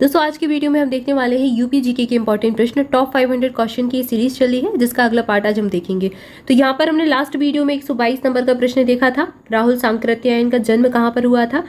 दोस्तों आज के वीडियो में हम देखने वाले हैं यूपी जीके के इंपॉर्टेंट प्रश्न टॉप 500 क्वेश्चन की सीरीज चली है जिसका अगला पार्ट आज हम देखेंगे तो यहाँ पर हमने लास्ट वीडियो में एक नंबर का प्रश्न देखा था राहुल सांकृत्या इनका जन्म कहाँ पर हुआ था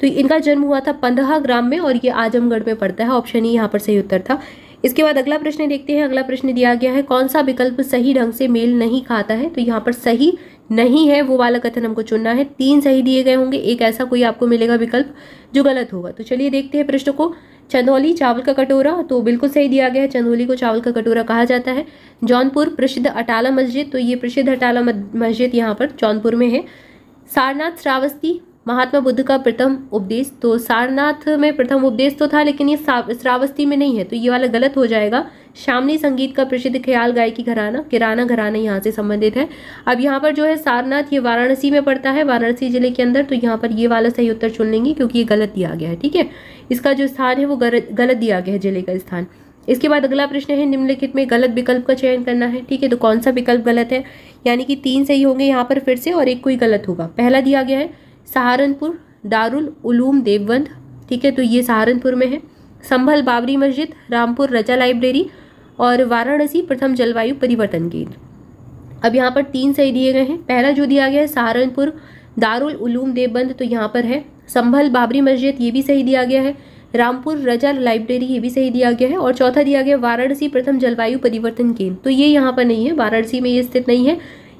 तो इनका जन्म हुआ था पंदहा ग्राम में और ये आजमगढ़ में पड़ता है ऑप्शन ही e यहाँ पर सही उत्तर था इसके बाद अगला प्रश्न देखते हैं अगला प्रश्न दिया गया है कौन सा विकल्प सही ढंग से मेल नहीं खाता है तो यहाँ पर सही नहीं है वो वाला कथन हमको चुनना है तीन सही दिए गए होंगे एक ऐसा कोई आपको मिलेगा विकल्प जो गलत होगा तो चलिए देखते हैं प्रश्न को चंदौली चावल का कटोरा तो बिल्कुल सही दिया गया है चंदौली को चावल का कटोरा कहा जाता है जौनपुर प्रसिद्ध अटाला मस्जिद तो ये प्रसिद्ध अटाला मस्जिद यहाँ पर जौनपुर में है सारनाथ श्रावस्ती महात्मा बुद्ध का प्रथम उपदेश तो सारनाथ में प्रथम उपदेश तो था लेकिन ये श्रावस्ती में नहीं है तो ये वाला गलत हो जाएगा शामली संगीत का प्रसिद्ध ख्याल गायकी घराना किराना घराना यहाँ से संबंधित है अब यहाँ पर जो है सारनाथ ये वाराणसी में पड़ता है वाराणसी जिले के अंदर तो यहाँ पर ये वाला सही उत्तर चुन लेंगे क्योंकि ये गलत दिया गया है ठीक है इसका जो स्थान है वो गलत दिया गया है जिले का स्थान इसके बाद अगला प्रश्न है निम्नलिखित में गलत विकल्प का चयन करना है ठीक है तो कौन सा विकल्प गलत है यानी कि तीन सही होंगे यहाँ पर फिर से और एक कोई गलत होगा पहला दिया गया है सहारनपुर दारुल उलूम देवबंद ठीक है तो ये सहारनपुर में है संभल बाबरी मस्जिद रामपुर रजा लाइब्रेरी और वाराणसी प्रथम जलवायु परिवर्तन केंद्र अब यहाँ पर तीन सही दिए गए हैं पहला जो दिया गया है सहारनपुर दारुल उलूम देवबंद तो यहाँ पर है संभल बाबरी मस्जिद ये भी सही दिया गया है रामपुर रजा लाइब्रेरी ये भी सही दिया गया है और चौथा दिया गया वाराणसी प्रथम जलवायु परिवर्तन केंद्र तो ये यहाँ पर नहीं है वाराणसी में ये स्थित नहीं है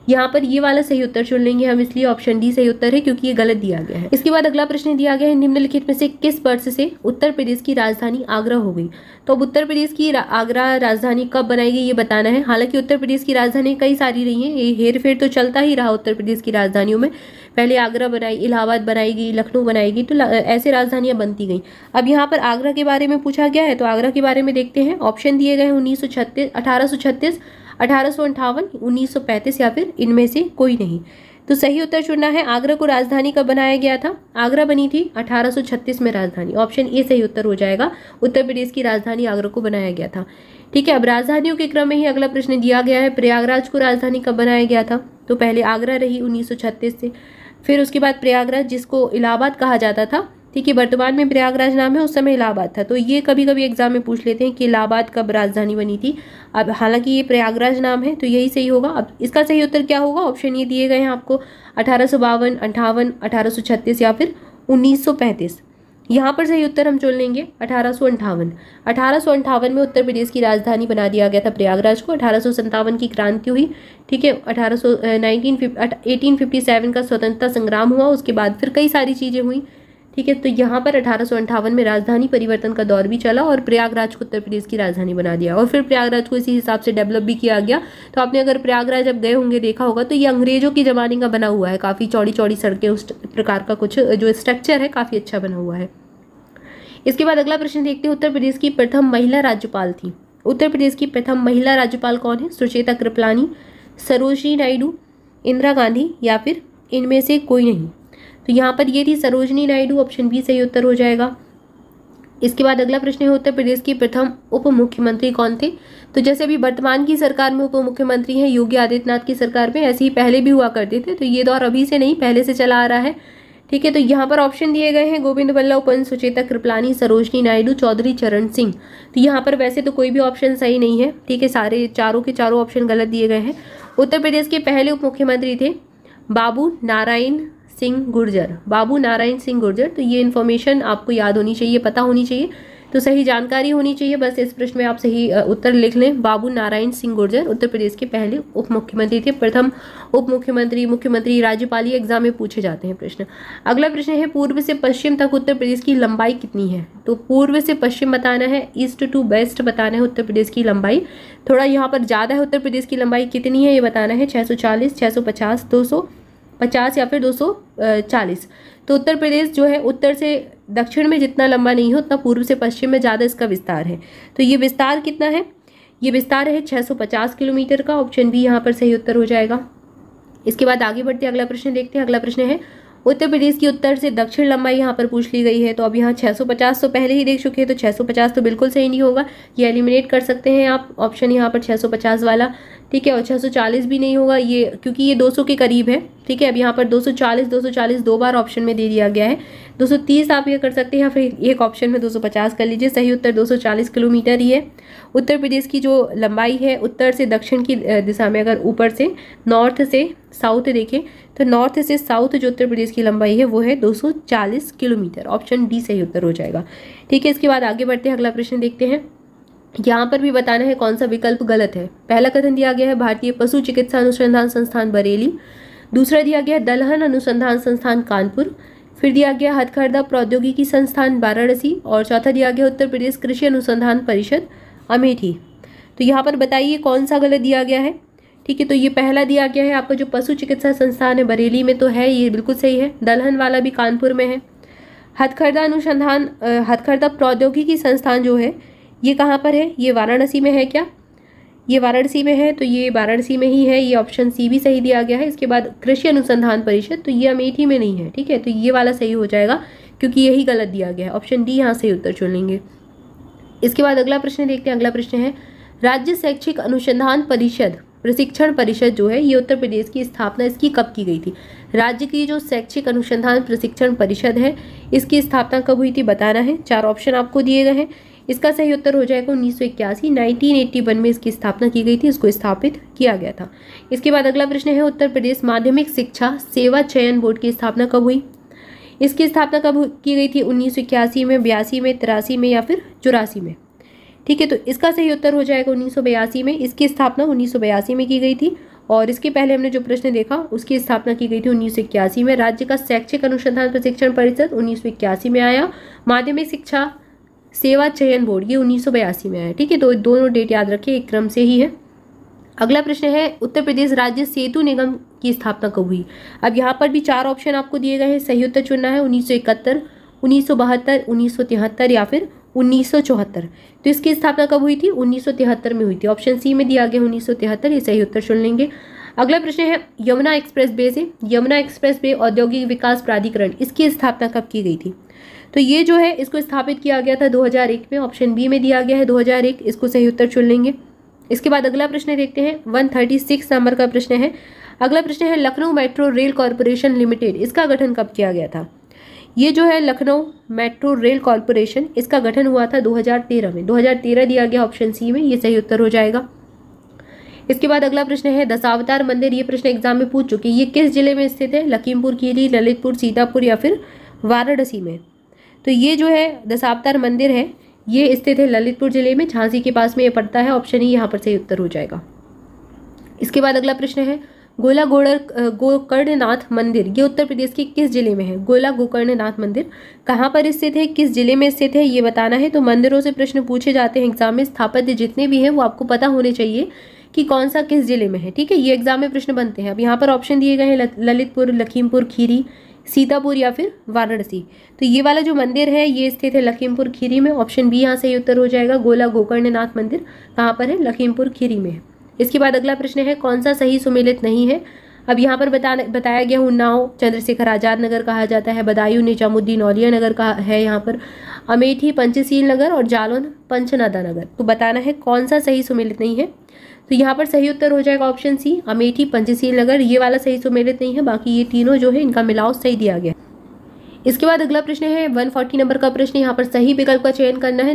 यहाँ पर ये वाला सही उत्तर चुन लेंगे हम इसलिए ऑप्शन डी सही उत्तर है क्योंकि ये गलत दिया गया है इसके बाद अगला प्रश्न दिया गया है निम्नलिखित में से किस वर्ष से उत्तर प्रदेश की राजधानी आगरा हो गई तो अब उत्तर प्रदेश की रा, आगरा राजधानी कब बनाई गई ये बताना है हालांकि उत्तर प्रदेश की राजधानी कई सारी रही है ये हेर फेर तो चलता ही रहा उत्तर प्रदेश की राजधानियों में पहले आगरा बनाई इलाहाबाद बनाएगी लखनऊ बनाएगी तो ऐसे राजधानियाँ बनती गई अब यहाँ पर आगरा के बारे में पूछा गया है तो आगरा के बारे में देखते हैं ऑप्शन दिए गए हैं उन्नीस सौ छत्तीस अठारह सौ छत्तीस अठारह सौ अंठावन उन्नीस सौ पैंतीस या फिर इनमें से कोई नहीं तो सही उत्तर चुनना है आगरा को राजधानी कब बनाया गया था आगरा बनी थी 1836 में राजधानी ऑप्शन ए सही उत्तर हो जाएगा उत्तर प्रदेश की राजधानी आगरा को बनाया गया था ठीक है अब राजधानियों के क्रम में ही अगला प्रश्न दिया गया है प्रयागराज को राजधानी कब बनाया गया था तो पहले आगरा रही उन्नीस से फिर उसके बाद प्रयागराज जिसको इलाहाबाद कहा जाता था ठीक है वर्तमान में प्रयागराज नाम है उस समय इलाहाबाद था तो ये कभी कभी एग्जाम में पूछ लेते हैं कि इलाहाबाद कब राजधानी बनी थी अब हालांकि ये प्रयागराज नाम है तो यही सही होगा अब इसका सही उत्तर क्या होगा ऑप्शन ये दिए गए हैं आपको अठारह सौ बावन अंठावन अठारह सौ छत्तीस या फिर उन्नीस सौ पैंतीस यहाँ पर सही उत्तर हम चुन लेंगे अठारह सौ अंठावन अठारह सौ अंठावन में उत्तर प्रदेश की राजधानी बना दिया गया था प्रयागराज को अठारह सौ की क्रांति हुई ठीक है अठारह सौ नाइनटीन एटीन फिफ्टी सेवन का स्वतंत्रता संग्राम हुआ उसके बाद फिर कई सारी चीज़ें हुई ठीक है तो यहाँ पर अठारह में राजधानी परिवर्तन का दौर भी चला और प्रयागराज को उत्तर प्रदेश की राजधानी बना दिया और फिर प्रयागराज को इसी हिसाब से डेवलप भी किया गया तो आपने अगर प्रयागराज अब गए होंगे देखा होगा तो ये अंग्रेजों के ज़माने का बना हुआ है काफ़ी चौड़ी चौड़ी सड़कें उस प्रकार का कुछ जो स्ट्रक्चर है काफ़ी अच्छा बना हुआ है इसके बाद अगला प्रश्न देखते हैं उत्तर प्रदेश की प्रथम महिला राज्यपाल थी उत्तर प्रदेश की प्रथम महिला राज्यपाल कौन है सुचेता कृपलानी सरोजनी नायडू इंदिरा गांधी या फिर इनमें से कोई नहीं तो यहाँ पर ये थी सरोजनी नायडू ऑप्शन बी सही उत्तर हो जाएगा इसके बाद अगला प्रश्न है उत्तर प्रदेश की प्रथम उप मुख्यमंत्री कौन थे तो जैसे अभी वर्तमान की सरकार में उप मुख्यमंत्री हैं योगी आदित्यनाथ की सरकार में ऐसे ही पहले भी हुआ करते थे तो ये दौर अभी से नहीं पहले से चला आ रहा है ठीक है तो यहाँ पर ऑप्शन दिए गए हैं गोविंद वल्लभ पंत सुचेता कृपलानी सरोजनी नायडू चौधरी चरण सिंह तो यहाँ पर वैसे तो कोई भी ऑप्शन सही नहीं है ठीक है सारे चारों के चारों ऑप्शन गलत दिए गए हैं उत्तर प्रदेश के पहले उप मुख्यमंत्री थे बाबू नारायण सिंह गुर्जर बाबू नारायण सिंह गुर्जर तो ये इन्फॉर्मेशन आपको याद होनी चाहिए पता होनी चाहिए तो सही जानकारी होनी चाहिए बस इस प्रश्न में आप सही उत्तर लिख लें बाबू नारायण सिंह गुर्जर उत्तर प्रदेश के पहले उप मुख्यमंत्री थे प्रथम उप मुख्यमंत्री मुख्यमंत्री राज्यपाल एग्जाम में पूछे जाते हैं प्रश्न अगला प्रश्न है पूर्व से पश्चिम तक उत्तर प्रदेश की लंबाई कितनी है तो पूर्व से पश्चिम बताना है ईस्ट टू वेस्ट बताना है उत्तर प्रदेश की लंबाई थोड़ा यहाँ पर ज़्यादा है उत्तर प्रदेश की लंबाई कितनी है ये बताना है छः सौ चालीस छः सौ पचास दो सौ पचास या फिर दो सौ चालीस तो उत्तर प्रदेश जो है उत्तर से दक्षिण में जितना लंबा नहीं हो उतना पूर्व से पश्चिम में ज़्यादा इसका विस्तार है तो ये विस्तार कितना है ये विस्तार है छः सौ पचास किलोमीटर का ऑप्शन बी यहाँ पर सही उत्तर हो जाएगा इसके बाद आगे बढ़ते अगला प्रश्न देखते हैं अगला प्रश्न है उत्तर प्रदेश की उत्तर से दक्षिण लंबाई यहाँ पर पूछ ली गई है तो अब यहाँ 650 तो पहले ही देख चुके हैं तो 650 तो बिल्कुल सही नहीं होगा ये एलिमिनेट कर सकते हैं आप ऑप्शन यहाँ पर 650 वाला ठीक है और 640 भी नहीं होगा ये क्योंकि ये 200 के करीब है ठीक है अब यहाँ पर 240 240 दो बार ऑप्शन में दे दिया गया है 230 आप ये कर सकते हैं या फिर एक ऑप्शन में 250 कर लीजिए सही उत्तर 240 किलोमीटर ही है उत्तर प्रदेश की जो लंबाई है उत्तर से दक्षिण की दिशा में अगर ऊपर से नॉर्थ से साउथ देखें तो नॉर्थ से साउथ जो उत्तर प्रदेश की लंबाई है वो है 240 किलोमीटर ऑप्शन डी सही उत्तर हो जाएगा ठीक है इसके बाद आगे बढ़ते हैं अगला प्रश्न देखते हैं यहाँ पर भी बताना है कौन सा विकल्प गलत है पहला कथन दिया गया है भारतीय पशु चिकित्सा अनुसंधान संस्थान बरेली दूसरा दिया गया है दलहन अनुसंधान संस्थान कानपुर फिर दिया गया हथखरदा प्रौद्योगिकी संस्थान वाराणसी और चौथा दिया गया उत्तर प्रदेश कृषि अनुसंधान परिषद अमेठी तो यहाँ पर बताइए कौन सा गलत दिया गया है ठीक है तो ये पहला दिया गया है आपका जो पशु चिकित्सा संस्थान है बरेली में तो है ये बिल्कुल सही है दलहन वाला भी कानपुर में है हथखरदा अनुसंधान हथखरदा प्रौद्योगिकी संस्थान जो है ये कहाँ पर है ये वाराणसी में है क्या ये वाराणसी में है तो ये वाराणसी में ही है ये ऑप्शन सी भी सही दिया गया है इसके बाद कृषि अनुसंधान परिषद तो ये अमेठी में नहीं है ठीक है तो ये वाला सही हो जाएगा क्योंकि यही गलत दिया गया है ऑप्शन डी यहाँ सही उत्तर चुन लेंगे इसके बाद अगला प्रश्न देखते हैं अगला प्रश्न है राज्य शैक्षिक अनुसंधान परिषद प्रशिक्षण परिषद जो है ये उत्तर प्रदेश की स्थापना इसकी कब की गई थी राज्य की जो शैक्षिक अनुसंधान प्रशिक्षण परिषद है इसकी स्थापना कब हुई थी बताना है चार ऑप्शन आपको दिए गए हैं इसका सही उत्तर हो जाएगा उन्नीस सौ इक्यासी नाइनटीन एट्टी वन में इसकी स्थापना की गई थी इसको स्थापित किया गया था इसके बाद अगला प्रश्न है उत्तर प्रदेश माध्यमिक शिक्षा सेवा चयन बोर्ड की स्थापना कब हुई इसकी स्थापना कब की गई थी उन्नीस में बयासी में तिरासी में या फिर चौरासी में ठीक है तो इसका सही उत्तर हो जाएगा उन्नीस में इसकी स्थापना उन्नीस में की गई थी और इसके पहले हमने जो प्रश्न देखा उसकी स्थापना की गई थी उन्नीस में राज्य का शैक्षिक अनुसंधान प्रशिक्षण परिषद उन्नीस में आया माध्यमिक शिक्षा सेवा चयन बोर्ड ये उन्नीस में आया ठीक है तो दोनों डेट याद रखिए एक क्रम से ही है अगला प्रश्न है उत्तर प्रदेश राज्य सेतु निगम की स्थापना कब हुई अब यहाँ पर भी चार ऑप्शन आपको दिए गए हैं सही उत्तर चुनना है उन्नीस सौ इकहत्तर उन्नीस सौ बहत्तर उन्नीस सौ तिहत्तर या फिर 1974 तो इसकी स्थापना कब हुई थी 1973 में हुई थी ऑप्शन सी में दिया गया 1973 ये सही उत्तर चुन लेंगे अगला प्रश्न है यमुना एक्सप्रेस वे से यमुना एक्सप्रेस वे औद्योगिक विकास प्राधिकरण इसकी स्थापना कब की गई थी तो ये जो है इसको स्थापित किया गया था 2001 में ऑप्शन बी में दिया गया है 2001 इसको सही उत्तर चुन लेंगे इसके बाद अगला प्रश्न देखते हैं वन नंबर का प्रश्न है अगला प्रश्न है Lucknow metro rail corporation limited इसका गठन कब किया गया था ये जो है लखनऊ मेट्रो रेल कॉरपोरेशन इसका गठन हुआ था 2013 में 2013 दिया गया ऑप्शन सी में ये सही उत्तर हो जाएगा इसके बाद अगला प्रश्न है दशावतार मंदिर ये प्रश्न एग्जाम में पूछ चुके ये किस जिले में स्थित है लखीमपुर खीरी ललितपुर सीतापुर या फिर वाराणसी में तो ये जो है दशावतार मंदिर है ये स्थित है ललितपुर जिले में झांसी के पास में ये पड़ता है ऑप्शन ही यहाँ पर सही उत्तर हो जाएगा इसके बाद अगला प्रश्न है गोला गोड़ गोकर्णनाथ मंदिर ये उत्तर प्रदेश के किस जिले में है गोला गोकर्णनाथ मंदिर कहाँ पर स्थित है किस जिले में स्थित है ये बताना है तो मंदिरों से प्रश्न पूछे जाते हैं एग्जाम में स्थापत्य जितने भी हैं वो आपको पता होने चाहिए कि कौन सा किस जिले में है ठीक है ये एग्जाम में प्रश्न बनते हैं अब यहाँ पर ऑप्शन दिए गए हैं ललितपुर लखीमपुर खीरी सीतापुर या फिर वाराणसी तो ये वाला जो मंदिर है ये स्थित है लखीमपुर खीरी में ऑप्शन बी यहाँ से उत्तर हो जाएगा गोला गोकर्णनाथ मंदिर कहाँ पर है लखीमपुर खीरी में इसके बाद अगला प्रश्न है कौन सा सही सुमेलित नहीं है अब यहाँ पर बता बताया गया उन्नाव चंद्रशेखर आज़ाद नगर कहा जाता है बदायूं निजामुद्दीन औलिया नगर का है यहाँ पर अमेठी पंचशील नगर और जालौन पंचनादा नगर तो बताना है कौन सा सही सुमेलित नहीं है तो यहाँ पर सही उत्तर हो जाएगा ऑप्शन सी अमेठी पंचशील नगर ये वाला सही सुमेलित नहीं है बाकी ये तीनों जो है इनका मिलाव सही दिया गया इसके बाद अगला प्रश्न है 140 नंबर का प्रश्न यहाँ पर सही विकल्प का चयन करना है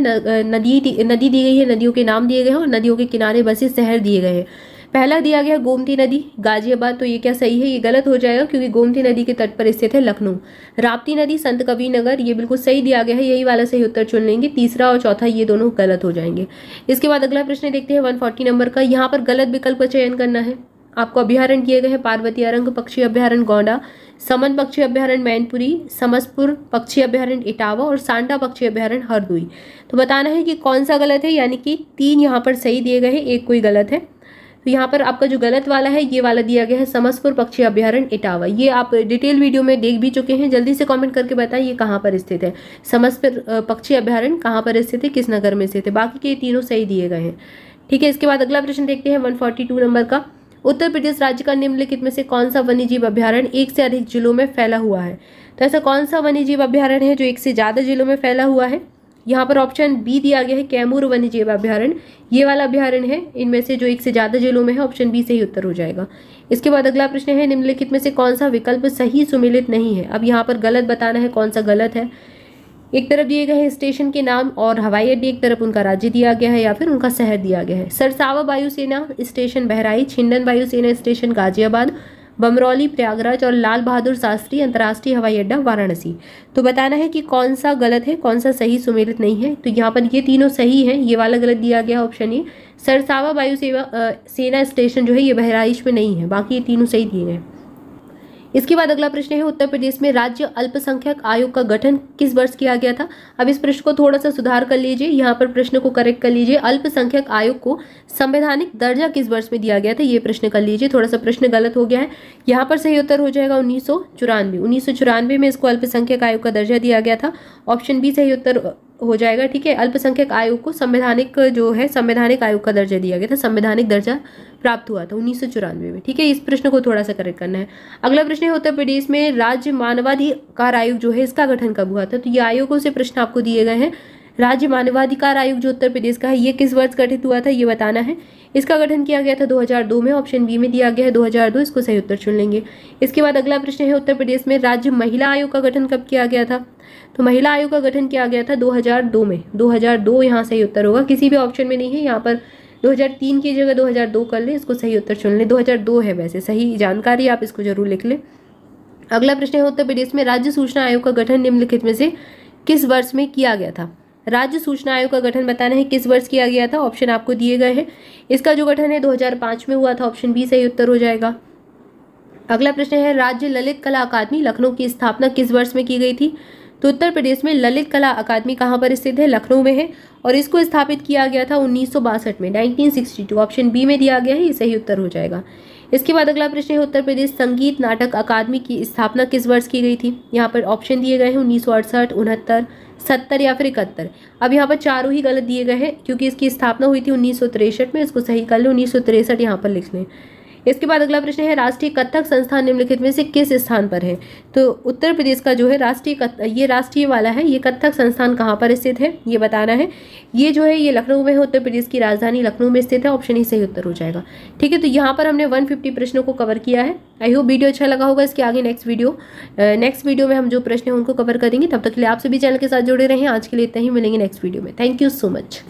नदी नदी दी गई है नदियों के नाम दिए गए हैं और नदियों के किनारे बसे शहर दिए गए हैं पहला दिया गया गोमती नदी गाजियाबाद तो ये क्या सही है ये गलत हो जाएगा क्योंकि गोमती नदी के तट पर स्थित है लखनऊ राप्ती नदी संत कबीर नगर ये बिल्कुल सही दिया गया है यही वाला सही उत्तर चुन लेंगे तीसरा और चौथा ये दोनों गलत हो जाएंगे इसके बाद अगला प्रश्न देखते हैं 140 नंबर का यहाँ पर गलत विकल्प का चयन करना है आपको अभ्यारण किए गए हैं पार्वती अरंग पक्षी अभ्यारण गोंडा समन पक्षी अभ्यारण मैनपुरी समसपुर पक्षी अभ्यारण इटावा और सांडा पक्षी अभ्यारण हरदुई तो बताना है कि कौन सा गलत है यानी कि तीन यहाँ पर सही दिए गए हैं एक कोई गलत है तो यहाँ पर आपका जो गलत वाला है ये वाला दिया गया है समसपुर पक्षी अभ्यारण इटावा ये आप डिटेल वीडियो में देख भी चुके हैं जल्दी से कमेंट करके बताएं ये कहाँ पर स्थित है समसपुर पक्षी अभ्यारण कहाँ पर स्थित है किस नगर में स्थित है बाकी के तीनों सही दिए गए हैं ठीक है इसके बाद अगला प्रश्न देखते हैं वन नंबर का उत्तर प्रदेश राज्य का निम्नलिखित में से कौन सा वन्यजीव अभ्यारण्य एक से अधिक जिलों में फैला हुआ है तो ऐसा कौन सा वन्यजीव अभ्यारण्य है जो एक से ज़्यादा जिलों में फैला हुआ है यहाँ पर ऑप्शन बी दिया गया है कैमूर वन्यजीव अभ्यारण ये वाला अभ्यारण है इनमें से जो एक से ज़्यादा जिलों में है ऑप्शन बी से ही उत्तर हो जाएगा इसके बाद अगला प्रश्न है निम्नलिखित में से कौन सा विकल्प सही सुमिलित नहीं है अब यहाँ पर गलत बताना है कौन सा गलत है एक तरफ दिए गए हैं स्टेशन के नाम और हवाई अड्डे एक तरफ उनका राज्य दिया गया है या फिर उनका शहर दिया गया है सरसावा वायुसेना स्टेशन बहराइच हिंडन वायुसेना स्टेशन गाजियाबाद बमरौली प्रयागराज और लाल बहादुर शास्त्री अंतर्राष्ट्रीय हवाई अड्डा वाराणसी तो बताना है कि कौन सा गलत है कौन सा सही सुमेलित नहीं है तो यहाँ पर ये तीनों सही हैं ये वाला गलत दिया गया ऑप्शन ये सरसावा वायु सेवा सेना स्टेशन जो है ये बहराइच में नहीं है बाकी ये तीनों सही दिए गए इसके बाद अगला प्रश्न है उत्तर प्रदेश में राज्य अल्पसंख्यक आयोग का गठन किस वर्ष किया गया था अब इस प्रश्न को थोड़ा सा सुधार कर लीजिए यहाँ पर प्रश्न को करेक्ट कर लीजिए अल्पसंख्यक आयोग को संवैधानिक दर्जा किस वर्ष में दिया गया था ये प्रश्न कर लीजिए थोड़ा सा प्रश्न गलत हो गया है यहाँ पर सही उत्तर हो जाएगा उन्नीस सौ चौरानवे उन्नीस सौ चौरानवे में इसको अल्पसंख्यक आयोग का दर्जा दिया गया था ऑप्शन बी सही उत्तर हो जाएगा ठीक है अल्पसंख्यक आयोग को संवैधानिक जो है संवैधानिक आयोग का दर्जा दिया गया था संवैधानिक दर्जा प्राप्त हुआ था उन्नीस में ठीक है इस प्रश्न को थोड़ा सा करेक्ट करना है अगला प्रश्न है उत्तर प्रदेश में राज्य मानवाधिकार आयोग जो है इसका गठन कब हुआ था तो ये आयोगों से प्रश्न आपको दिए गए हैं राज्य मानवाधिकार आयोग जो उत्तर प्रदेश का है ये किस वर्ष गठित हुआ था ये बताना है इसका गठन किया गया था 2002 में ऑप्शन बी में दिया गया है 2002 इसको सही उत्तर चुन लेंगे इसके बाद अगला प्रश्न है उत्तर प्रदेश में राज्य महिला आयोग का गठन कब किया गया था तो महिला आयोग का गठन किया गया था 2002 में 2002 यहाँ सही उत्तर होगा किसी भी ऑप्शन में नहीं है यहाँ पर 2003 की जगह 2002 कर ले इसको सही उत्तर चुन लें 2002 है वैसे सही जानकारी आप इसको जरूर लिख लें अगला प्रश्न है उत्तर प्रदेश में राज्य सूचना आयोग का गठन निम्नलिखित में से किस वर्ष में किया गया था राज्य सूचना आयोग का गठन बताना है किस वर्ष किया गया था ऑप्शन आपको दिए गए हैं इसका जो गठन है 2005 में हुआ था ऑप्शन बी सही उत्तर हो जाएगा अगला प्रश्न है राज्य ललित कला अकादमी लखनऊ की स्थापना किस वर्ष में की गई थी तो उत्तर प्रदेश में ललित कला अकादमी कहाँ पर स्थित है लखनऊ में है और इसको स्थापित किया गया था उन्नीस में 1962 ऑप्शन बी में दिया गया है ये सही उत्तर हो जाएगा इसके बाद अगला प्रश्न है उत्तर प्रदेश संगीत नाटक अकादमी की स्थापना किस वर्ष की गई थी यहाँ पर ऑप्शन दिए गए हैं उन्नीस सौ अड़सठ उनहत्तर सत्तर या फिर इकहत्तर अब यहाँ पर चारों ही गलत दिए गए हैं क्योंकि इसकी स्थापना हुई थी उन्नीस में इसको सही कर लें उन्नीस सौ यहाँ पर लिख लें इसके बाद अगला प्रश्न है राष्ट्रीय कथक संस्थान निम्नलिखित में से किस स्थान पर है तो उत्तर प्रदेश का जो है राष्ट्रीय ये राष्ट्रीय वाला है ये कथक संस्थान कहाँ पर स्थित है ये बताना है ये जो है ये लखनऊ में है उत्तर प्रदेश की राजधानी लखनऊ में स्थित है ऑप्शन ही सही उत्तर हो जाएगा ठीक है तो यहाँ पर हमने वन प्रश्नों को कवर किया है आई होप वीडियो अच्छा लगा होगा इसके आगे नेक्स्ट वीडियो नेक्स्ट वीडियो में हम जो प्रश्न है उनको कवर करेंगे तब तक के लिए आप सभी चैनल के साथ जुड़े रहें आज के लिए इतना ही मिलेंगे नेक्स्ट वीडियो में थैंक यू सो मच